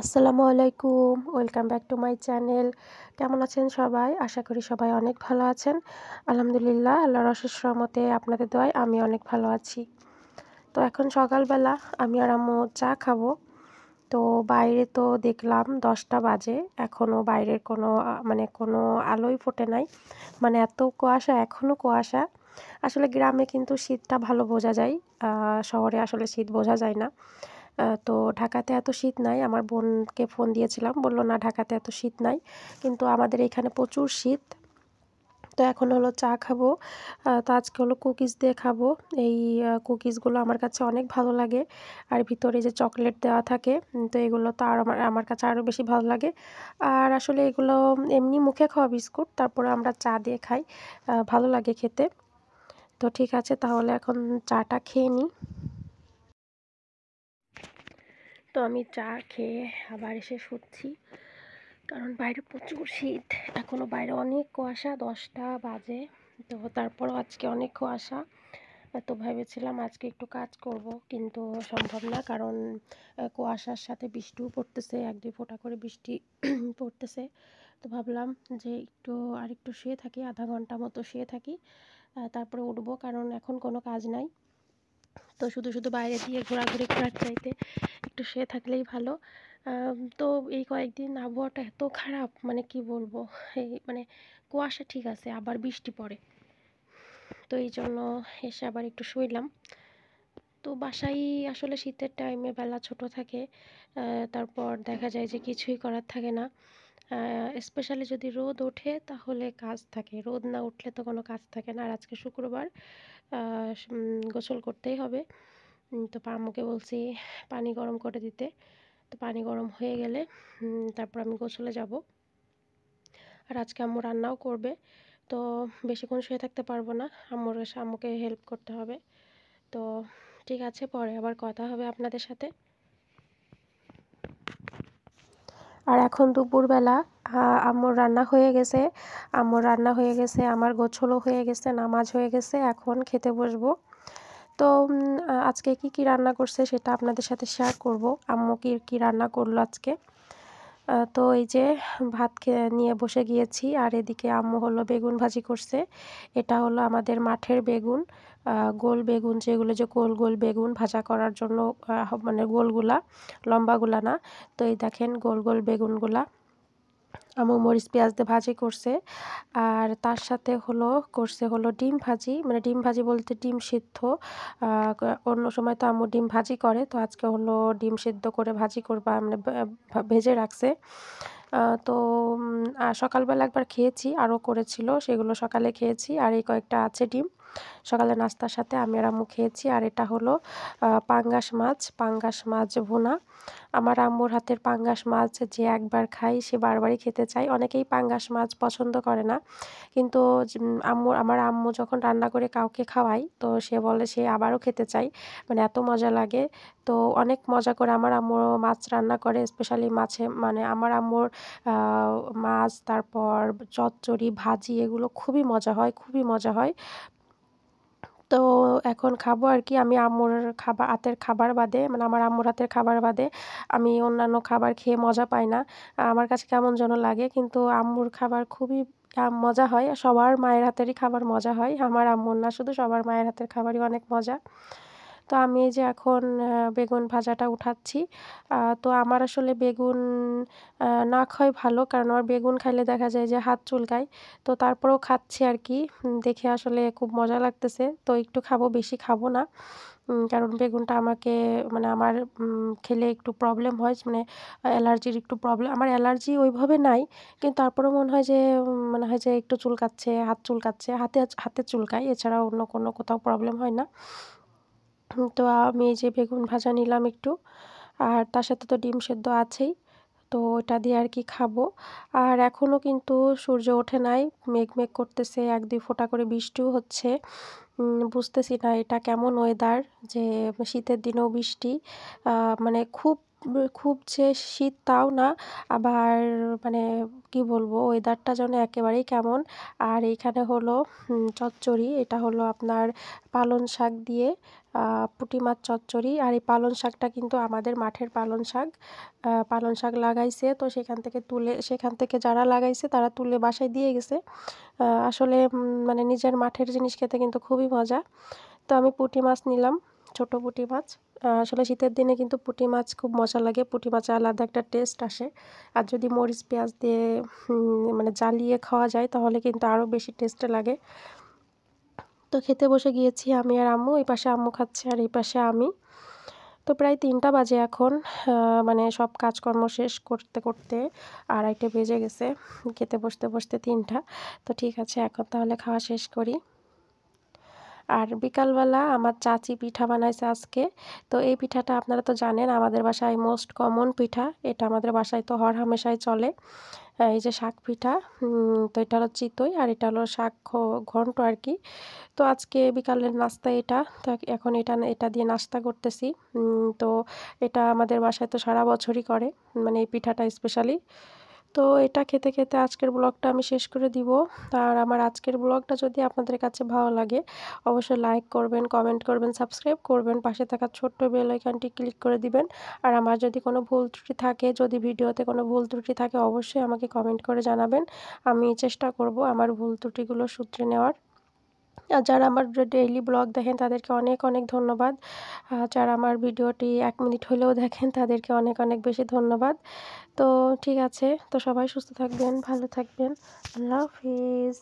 আসসালামু আলাইকুম welcome back to my channel কেমন আছেন সবাই আশা করি সবাই অনেক ভালো আছেন আলহামদুলিল্লাহ আল্লাহ রসের সহমতে আপনাদের দোয়ায় আমি অনেক ভালো আছি তো এখন সকালবেলা আমি আর আম্মু চা খাবো তো বাইরে তো দেখলাম দশটা বাজে এখনও বাইরের কোনো মানে কোনো আলোই ফোটে নাই মানে এত কুয়াশা এখনও কুয়াশা আসলে গ্রামে কিন্তু শীতটা ভালো বোঝা যায় শহরে আসলে শীত বোঝা যায় না তো ঢাকাতে এত শীত নাই আমার বোনকে ফোন দিয়েছিলাম বলল না ঢাকাতে এত শীত নাই কিন্তু আমাদের এখানে প্রচুর শীত তো এখন হলো চা খাবো তো আজকে হলো কুকিজ দিয়ে খাবো এই কুকিজগুলো আমার কাছে অনেক ভালো লাগে আর ভিতরে যে চকলেট দেওয়া থাকে তো এগুলো তো আর আমার আমার কাছে আরও বেশি ভালো লাগে আর আসলে এগুলো এমনি মুখে খাওয়া বিস্কুট তারপরে আমরা চা দিয়ে খাই ভালো লাগে খেতে তো ঠিক আছে তাহলে এখন চাটা খেয়ে নিই তো আমি চা খেয়ে আবার এসে শুচ্ছি কারণ বাইরে প্রচুর শীত এখনও বাইরে অনেক কুয়াশা দশটা বাজে তো তারপরও আজকে অনেক কুয়াশা তো ভেবেছিলাম আজকে একটু কাজ করব কিন্তু সম্ভব না কারণ কুয়াশার সাথে বৃষ্টিও পড়তেছে এক দুই ফোঁটা করে বৃষ্টি পড়তেছে তো ভাবলাম যে একটু আর একটু শুয়ে থাকি আধা ঘন্টা মতো শুয়ে থাকি তারপরে উঠবো কারণ এখন কোনো কাজ নাই তো শুধু শুধু বাইরে দিয়ে ঘোরাঘুরি করার চাইতে একটু শুয়ে থাকলেই ভালো তো এই কয়েকদিন আবহাওয়াটা এত খারাপ মানে কি বলবো এই মানে কুয়াশা ঠিক আছে আবার বৃষ্টি পড়ে তো এই জন্য এসে আবার একটু শুইলাম তো বাসায় আসলে শীতের টাইমে বেলা ছোট থাকে তারপর দেখা যায় যে কিছুই করার থাকে না স্পেশালি যদি রোদ ওঠে তাহলে কাজ থাকে রোদ না উঠলে তো কোনো কাজ থাকে না আর আজকে শুক্রবার গোসল করতেই হবে তো পামুকে বলছি পানি গরম করে দিতে তো পানি গরম হয়ে গেলে তারপর আমি গোসলে যাব আর আজকে আম্মু রান্নাও করবে তো বেশিক্ষণ শুয়ে থাকতে পারবো না আম্মুর আম্মুকে হেল্প করতে হবে তো ঠিক আছে পরে আবার কথা হবে আপনাদের সাথে আর এখন দুপুরবেলা আমার রান্না হয়ে গেছে আমার রান্না হয়ে গেছে আমার গোছলও হয়ে গেছে নামাজ হয়ে গেছে এখন খেতে বসবো তো আজকে কি কি রান্না করছে সেটা আপনাদের সাথে শেয়ার করব আম্মু কি কী রান্না করলো আজকে তো এই যে ভাত নিয়ে বসে গিয়েছি আর এদিকে আম্মু হলো বেগুন ভাজি করছে এটা হলো আমাদের মাঠের বেগুন গোল বেগুন যেগুলো যে গোল গোল বেগুন ভাজা করার জন্য মানে গোলগুলা লম্বাগুলা না তো এই দেখেন গোল গোল বেগুনগুলা আমু মরিচ পেঁয়াজ দিয়ে ভাজি করছে আর তার সাথে হলো করছে হলো ডিম ভাজি মানে ডিম ভাজি বলতে ডিম সিদ্ধ অন্য সময় তো আমু ডিম ভাজি করে তো আজকে হলো ডিম সিদ্ধ করে ভাজি করবা মানে ভেজে রাখছে তো সকালবেলা একবার খেয়েছি আরও করেছিল সেগুলো সকালে খেয়েছি আর এই কয়েকটা আছে ডিম সকালে নাস্তার সাথে আমি আর আম্মু খেয়েছি আর এটা হলো পাঙ্গাস মাছ পাঙ্গাস মাছ ভুনা আমার আম্মুর হাতের পাঙ্গাস মাছ যে একবার খাই সে বারবারই খেতে চাই অনেকেই পাঙ্গাস মাছ পছন্দ করে না কিন্তু আম্মুর আমার আম্মু যখন রান্না করে কাউকে খাওয়াই তো সে বলে সে আবারও খেতে চাই মানে এত মজা লাগে তো অনেক মজা করে আমার আম্মু মাছ রান্না করে স্পেশালি মাছে মানে আমার আম্মুর মাছ তারপর চচ্চড়ি ভাজি এগুলো খুবই মজা হয় খুবই মজা হয় তো এখন খাবো আর কি আমি আম্মুর খাবার হাতের খাবার বাদে মানে আমার আম্মুর হাতের খাবার বাদে আমি অন্যান্য খাবার খেয়ে মজা পাই না আমার কাছে কেমন যেন লাগে কিন্তু আম্মুর খাবার খুবই মজা হয় সবার মায়ের হাতেরই খাবার মজা হয় আমার আম্মুর না শুধু সবার মায়ের হাতের খাবারই অনেক মজা তো আমি যে এখন বেগুন ভাজাটা উঠাচ্ছি তো আমার আসলে বেগুন না খাওয়াই ভালো কারণ আমার বেগুন খাইলে দেখা যায় যে হাত চুলকায় তো তারপরেও খাচ্ছি আর কি দেখে আসলে খুব মজা লাগতেছে তো একটু খাবো বেশি খাবো না কারণ বেগুনটা আমাকে মানে আমার খেলে একটু প্রবলেম হয় মানে অ্যালার্জির একটু প্রবলেম আমার অ্যালার্জি ওইভাবে নাই কিন্তু তারপরেও মনে হয় যে মনে হয় যে একটু চুলকাচ্ছে হাত চুলকাচ্ছে হাতে হাতে চুলকায় এছাড়া অন্য কোনো কোথাও প্রবলেম হয় না তো আমি এই যে বেগুন ভাজা নিলাম একটু আর তার সাথে তো ডিম সেদ্ধ আছেই তো এটা দিয়ে আর কি খাবো আর এখনও কিন্তু সূর্য ওঠে নাই মেঘ মেঘ করতেছে এক দুই ফোঁটা করে বৃষ্টিও হচ্ছে বুঝতেছি না এটা কেমন ওয়েদার যে শীতের দিনেও বৃষ্টি মানে খুব খুব যে শীত তাও না আবার মানে কি বলবো ওয়েদারটা যেন একেবারেই কেমন আর এইখানে হলো চচ্চড়ি এটা হলো আপনার পালন শাক দিয়ে পুঁটি মাছ চচ্চড়ি আর এই পালন শাকটা কিন্তু আমাদের মাঠের পালন শাক পালন শাক লাগাইছে তো সেখান থেকে তুলে সেখান থেকে যারা লাগাইছে তারা তুলে বাসায় দিয়ে গেছে আসলে মানে নিজের মাঠের জিনিস খেতে কিন্তু খুবই মজা তো আমি পুঁটি মাছ নিলাম ছোট পুঁটি মাছ আসলে শীতের দিনে কিন্তু পুঁটি মাছ খুব মজা লাগে পুঁটি মাছে আলাদা একটা টেস্ট আসে আর যদি মরিচ পেঁয়াজ দিয়ে মানে জ্বালিয়ে খাওয়া যায় তাহলে কিন্তু আরও বেশি টেস্ট লাগে তো খেতে বসে গিয়েছি আমি আর আম্মু এই পাশে আম্মু খাচ্ছে আর এই পাশে আমি তো প্রায় তিনটা বাজে এখন মানে সব কাজকর্ম শেষ করতে করতে আড়াইটে বেজে গেছে খেতে বসতে বসতে তিনটা তো ঠিক আছে এখন তাহলে খাওয়া শেষ করি আর বিকালবেলা আমার চাচি পিঠা বানাইছে আজকে তো এই পিঠাটা আপনারা তো জানেন আমাদের বাসায় মোস্ট কমন পিঠা এটা আমাদের বাসায় তো হর হামেশায় চলে এই যে শাক পিঠা তো এটা হলো চিতই আর এটা হলো শাক ঘন্ট আর কি তো আজকে বিকালের নাস্তা এটা তো এখন এটা এটা দিয়ে নাস্তা করতেছি তো এটা আমাদের বাসায় তো সারা বছরই করে মানে এই পিঠাটা স্পেশালি তো এটা খেতে খেতে আজকের ব্লগটা আমি শেষ করে দিব আর আমার আজকের ব্লগটা যদি আপনাদের কাছে ভালো লাগে অবশ্যই লাইক করবেন কমেন্ট করবেন সাবস্ক্রাইব করবেন পাশে থাকা ছোট্ট বেল আইকনটি ক্লিক করে দিবেন আর আমার যদি কোনো ভুল ত্রুটি থাকে যদি ভিডিওতে কোনো ভুল ত্রুটি থাকে অবশ্যই আমাকে কমেন্ট করে জানাবেন আমি চেষ্টা করব আমার ভুল ত্রুটিগুলো সূত্রে নেওয়ার আর যারা আমার ডেইলি ব্লগ দেখেন তাদেরকে অনেক অনেক ধন্যবাদ যারা আমার ভিডিওটি এক মিনিট হলেও দেখেন তাদেরকে অনেক অনেক বেশি ধন্যবাদ তো ঠিক আছে তো সবাই সুস্থ থাকবেন ভালো থাকবেন আল্লাহ হাফিজ